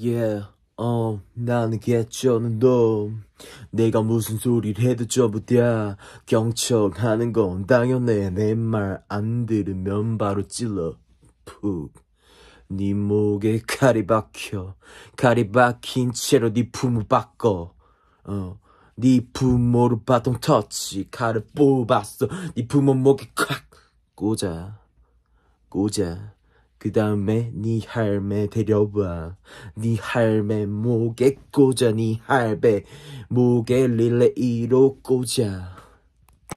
Yeah, 어, um, 나는 개쩌는 놈. 내가 무슨 소리를 해도 저보야 경청하는 건 당연해. 내 말 안 들으면 바로 찔러. 푹. 네 목에 칼이 박혀. 칼이 박힌 채로 네 품을 바꿔. 어. 네 부모를 바통 터치. 칼을 뽑았어. 네 부모 목에 콱. 꽂아. 꽂아. 그 다음에 니 네 할매 데려와 니 네 할매 목에 꽂아 니 네 할배 목에 릴레이로 꽂아